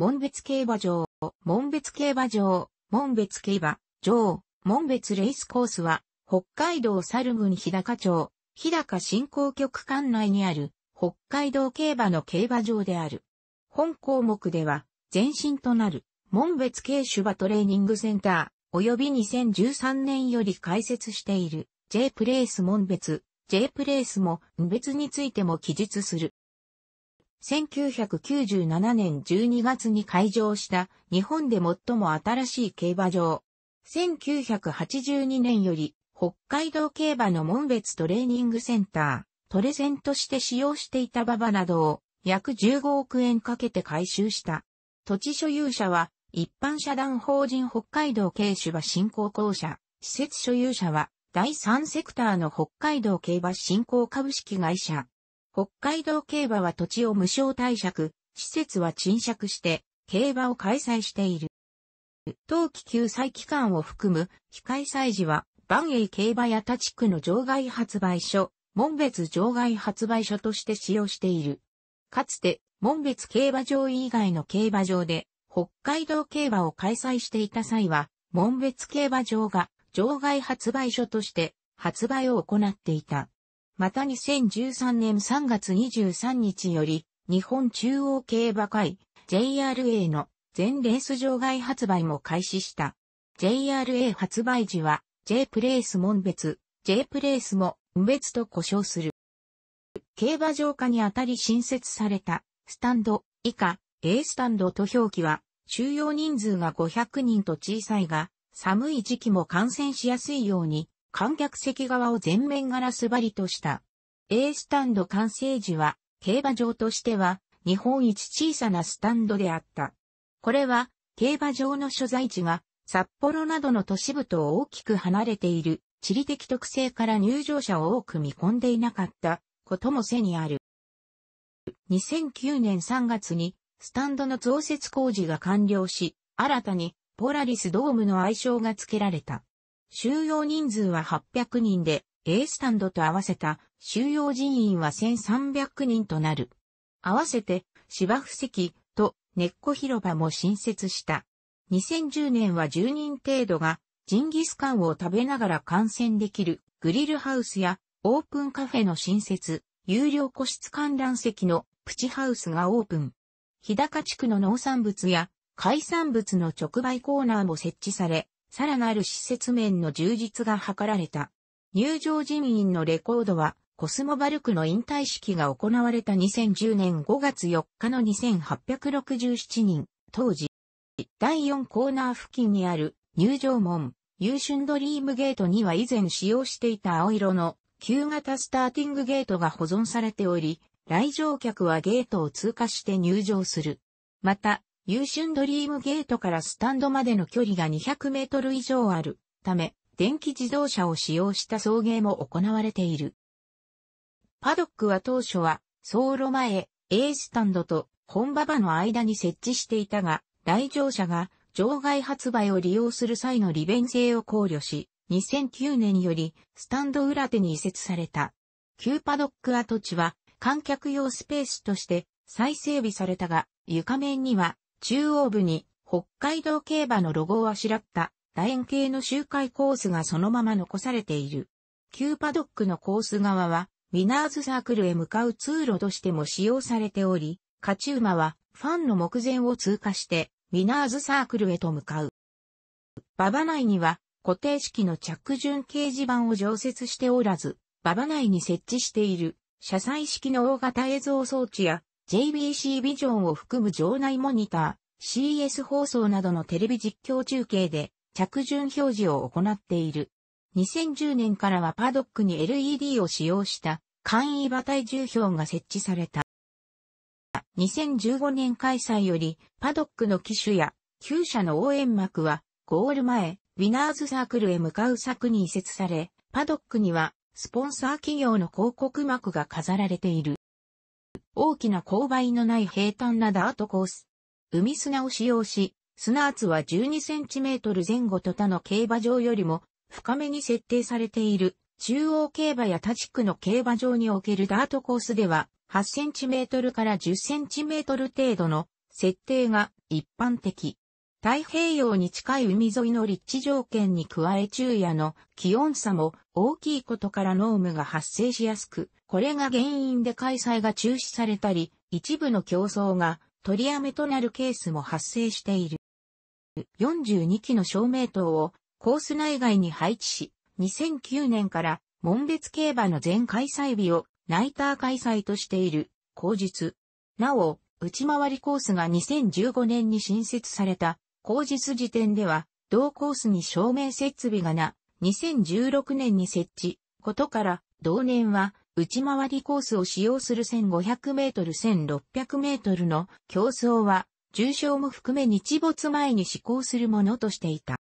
門別競馬場、門別競馬場、門別競馬場、門別レースコースは、北海道猿郡日高町、日高振興局管内にある、北海道競馬の競馬場である。本項目では、前身となる、門別競種馬トレーニングセンター、及び2013年より開設している、J プレイス門別、J プレイスも、別についても記述する。1997年12月に開場した日本で最も新しい競馬場。1982年より北海道競馬の門別トレーニングセンター、トレゼンとして使用していた馬場などを約15億円かけて回収した。土地所有者は一般社団法人北海道軽種馬振興公社、施設所有者は第3セクターの北海道競馬振興株式会社。北海道競馬は土地を無償貸借、施設は賃借して、競馬を開催している。冬季救済期間を含む、非開催時は、万栄競馬や他地区の場外発売所、門別場外発売所として使用している。かつて、門別競馬場以外の競馬場で、北海道競馬を開催していた際は、門別競馬場が場外発売所として発売を行っていた。また2013年3月23日より、日本中央競馬会 JRA の全レース場外発売も開始した。JRA 発売時は J プレイス門別、J プレイスも無別と呼称する。競馬場下にあたり新設されたスタンド以下 A スタンドと表記は収容人数が500人と小さいが寒い時期も感染しやすいように観客席側を全面ガラス張りとした。A スタンド完成時は、競馬場としては、日本一小さなスタンドであった。これは、競馬場の所在地が、札幌などの都市部と大きく離れている、地理的特性から入場者を多く見込んでいなかったことも背にある。2009年3月に、スタンドの増設工事が完了し、新たに、ポラリスドームの愛称が付けられた。収容人数は800人で、A スタンドと合わせた収容人員は1300人となる。合わせて芝生席と根っこ広場も新設した。2010年は10人程度がジンギスカンを食べながら観戦できるグリルハウスやオープンカフェの新設、有料個室観覧席のプチハウスがオープン。日高地区の農産物や海産物の直売コーナーも設置され、さらなる施設面の充実が図られた。入場人員のレコードは、コスモバルクの引退式が行われた2010年5月4日の2867人、当時、第4コーナー付近にある入場門、優春ドリームゲートには以前使用していた青色の旧型スターティングゲートが保存されており、来場客はゲートを通過して入場する。また、優春ドリームゲートからスタンドまでの距離が200メートル以上あるため、電気自動車を使用した送迎も行われている。パドックは当初は、走路前、A スタンドと本馬場の間に設置していたが、来場者が場外発売を利用する際の利便性を考慮し、2009年よりスタンド裏手に移設された。旧パドック跡地は観客用スペースとして再整備されたが、床面には中央部に北海道競馬のロゴをあしらった楕円形の周回コースがそのまま残されている。キューパドックのコース側は、ウィナーズサークルへ向かう通路としても使用されており、勝ち馬はファンの目前を通過して、ウィナーズサークルへと向かう。馬場内には固定式の着順掲示板を常設しておらず、馬場内に設置している車載式の大型映像装置や JBC ビジョンを含む場内モニター、CS 放送などのテレビ実況中継で着順表示を行っている。2010年からはパドックに LED を使用した簡易馬体重表が設置された。2015年開催よりパドックの機種や旧車の応援幕はゴール前、ウィナーズサークルへ向かう柵に移設され、パドックにはスポンサー企業の広告幕が飾られている。大きな勾配のない平坦なダートコース海砂を使用し、砂圧は 12cm 前後と他の競馬場よりも深めに設定されている中央競馬や他地区の競馬場におけるダートコースでは 8cm から 10cm 程度の設定が一般的。太平洋に近い海沿いの立地条件に加え昼夜の気温差も大きいことから濃霧が発生しやすく、これが原因で開催が中止されたり、一部の競争が取りやめとなるケースも発生している。42機の照明灯をコース内外に配置し、2009年から門別競馬の全開催日をナイター開催としている、後日。なお、内回りコースが2015年に新設された、後日時点では、同コースに照明設備がな、2016年に設置、ことから、同年は、内回りコースを使用する1500メートル1600メートルの競争は、重症も含め日没前に施行するものとしていた。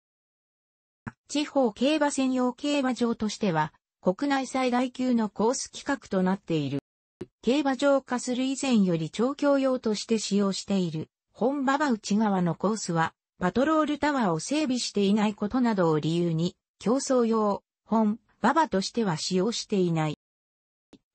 地方競馬専用競馬場としては、国内最大級のコース規格となっている。競馬場化する以前より調教用として使用している。本馬場内側のコースは、パトロールタワーを整備していないことなどを理由に、競争用、本馬場としては使用していない。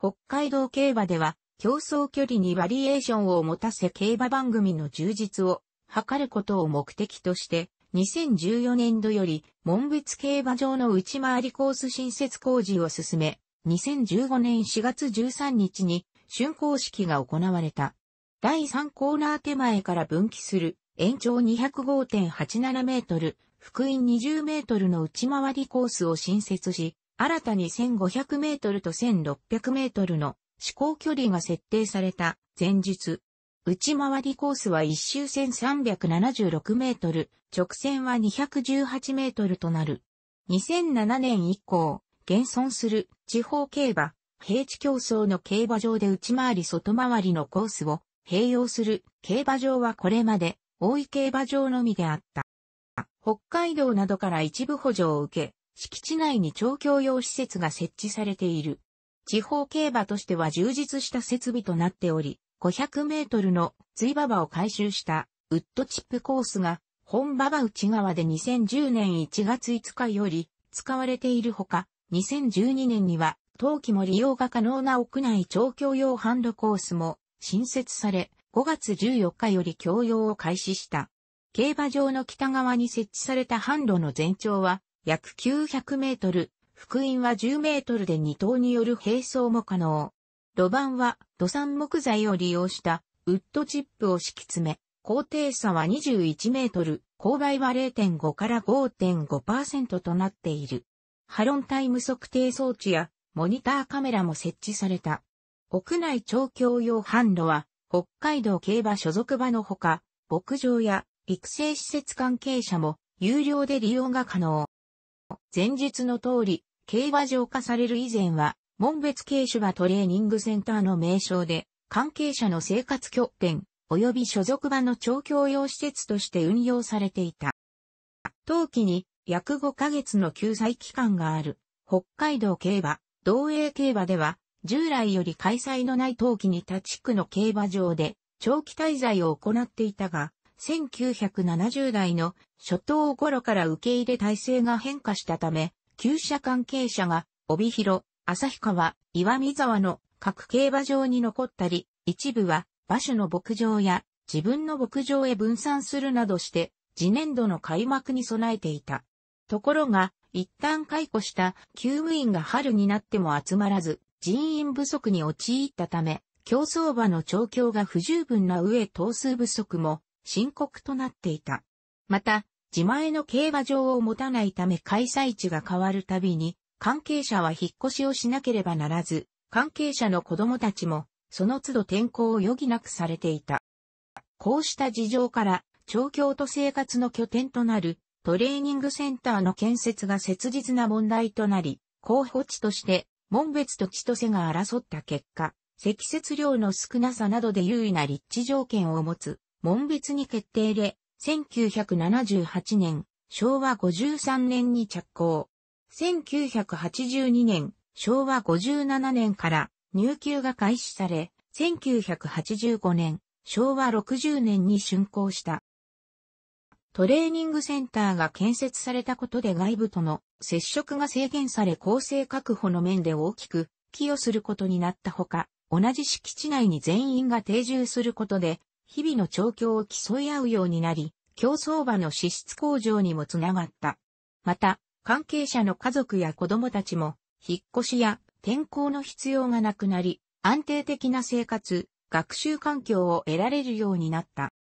北海道競馬では、競争距離にバリエーションを持たせ競馬番組の充実を図ることを目的として、2014年度より、門別競馬場の内回りコース新設工事を進め、2015年4月13日に、竣工式が行われた。第3コーナー手前から分岐する、延長205.87メートル、福音20メートルの内回りコースを新設し、新たに1500メートルと1600メートルの試行距離が設定された前日。内回りコースは1周1376メートル、直線は218メートルとなる。2007年以降、現存する地方競馬、平地競争の競馬場で内回り外回りのコースを併用する競馬場はこれまで大井競馬場のみであった。北海道などから一部補助を受け、敷地内に調教用施設が設置されている。地方競馬としては充実した設備となっており、500メートルの追馬場を改修したウッドチップコースが本馬場内側で2010年1月5日より使われているほか、2012年には冬季も利用が可能な屋内調教用ハンドコースも新設され、5月14日より共用を開始した。競馬場の北側に設置された販路の全長は約900メートル、福音は10メートルで二頭による並走も可能。路盤は土産木材を利用したウッドチップを敷き詰め、高低差は21メートル、勾配は0.5から5.5%となっている。ハロンタイム測定装置やモニターカメラも設置された。屋内調教用販路は北海道競馬所属場のほか、牧場や育成施設関係者も有料で利用が可能。前日の通り、競馬場化される以前は、門別軽手馬トレーニングセンターの名称で、関係者の生活拠点、及び所属場の調教用施設として運用されていた。当期に約5ヶ月の救済期間がある北海道競馬、同栄競馬では従来より開催のない冬季に他地区の競馬場で長期滞在を行っていたが、1970代の初頭頃から受け入れ体制が変化したため、旧社関係者が帯広、旭川、岩見沢の各競馬場に残ったり、一部は馬主の牧場や自分の牧場へ分散するなどして、次年度の開幕に備えていた。ところが、一旦解雇した休務員が春になっても集まらず、人員不足に陥ったため、競争馬の調教が不十分な上頭数不足も深刻となっていた。また、自前の競馬場を持たないため開催地が変わるたびに、関係者は引っ越しをしなければならず、関係者の子供たちも、その都度転校を余儀なくされていた。こうした事情から、調教と生活の拠点となるトレーニングセンターの建設が切実な問題となり、候補地として門別と千歳が争った結果、積雪量の少なさなどで優位な立地条件を持つ門別に決定で、1978年、昭和53年に着工。1982年、昭和57年から入給が開始され、1985年、昭和60年に竣工した。トレーニングセンターが建設されたことで外部との接触が制限され構成確保の面で大きく寄与することになったほか、同じ敷地内に全員が定住することで日々の調教を競い合うようになり、競争馬の資質向上にもつながった。また、関係者の家族や子供たちも、引っ越しや転校の必要がなくなり、安定的な生活、学習環境を得られるようになった。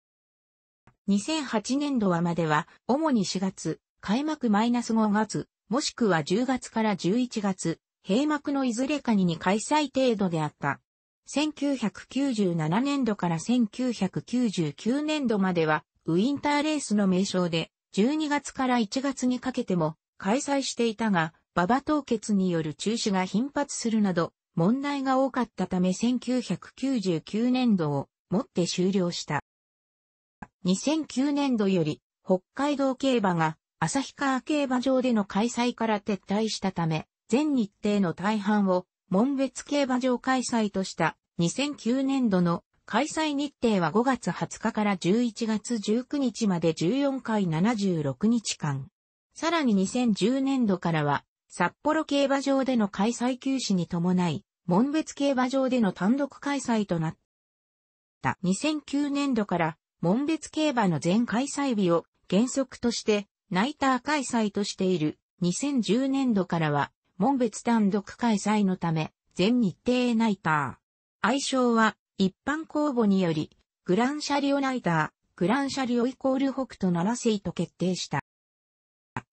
2008年度はまでは、主に4月、開幕マイナス5月、もしくは10月から11月、閉幕のいずれかにに開催程度であった。1997年度から1999年度までは、ウィンターレースの名称で、12月から1月にかけても開催していたが、馬場凍結による中止が頻発するなど、問題が多かったため1999年度をもって終了した。2009年度より、北海道競馬が旭川競馬場での開催から撤退したため、全日程の大半を門別競馬場開催とした2009年度の開催日程は5月20日から11月19日まで14回76日間。さらに2010年度からは札幌競馬場での開催休止に伴い、門別競馬場での単独開催となった。2009年度から門別競馬の全開催日を原則としてナイター開催としている2010年度からは門別単独開催のため、全日程ナイター。愛称は、一般公募により、グランシャリオナイター、グランシャリオイコール北斗7世と決定した。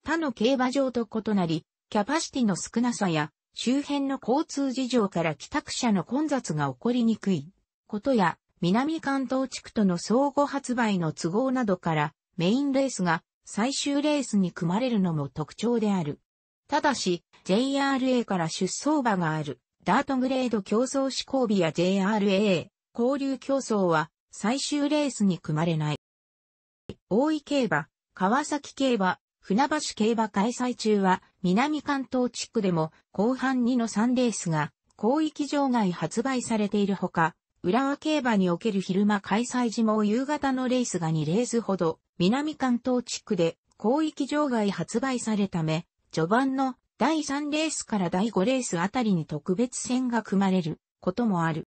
他の競馬場と異なり、キャパシティの少なさや、周辺の交通事情から帰宅者の混雑が起こりにくいことや、南関東地区との相互発売の都合などから、メインレースが最終レースに組まれるのも特徴である。ただし、JRA から出走馬がある、ダートグレード競争試行日や JRA、交流競争は、最終レースに組まれない。大井競馬、川崎競馬、船橋競馬開催中は、南関東地区でも、後半2の3レースが、広域場外発売されているほか、浦和競馬における昼間開催時も夕方のレースが2レースほど、南関東地区で広域場外発売されため、序盤の第3レースから第5レースあたりに特別戦が組まれることもある。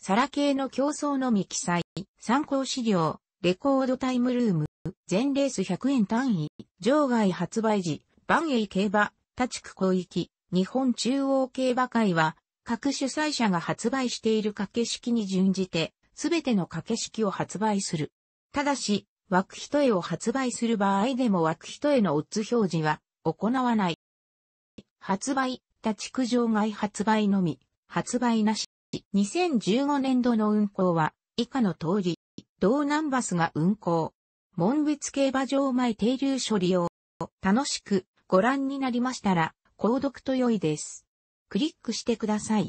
サラ系の競争のみ記載、参考資料、レコードタイムルーム、全レース100円単位、場外発売時、万栄競馬、他地区広域、日本中央競馬会は、各主催者が発売している掛け式に準じて、すべての掛け式を発売する。ただし、枠一重を発売する場合でも枠一重のオッズ表示は行わない。発売、立ち区場外発売のみ、発売なし。2015年度の運行は、以下の通り、道南バスが運行。門別競馬場前停留所利用。楽しくご覧になりましたら、購読と良いです。クリックしてください。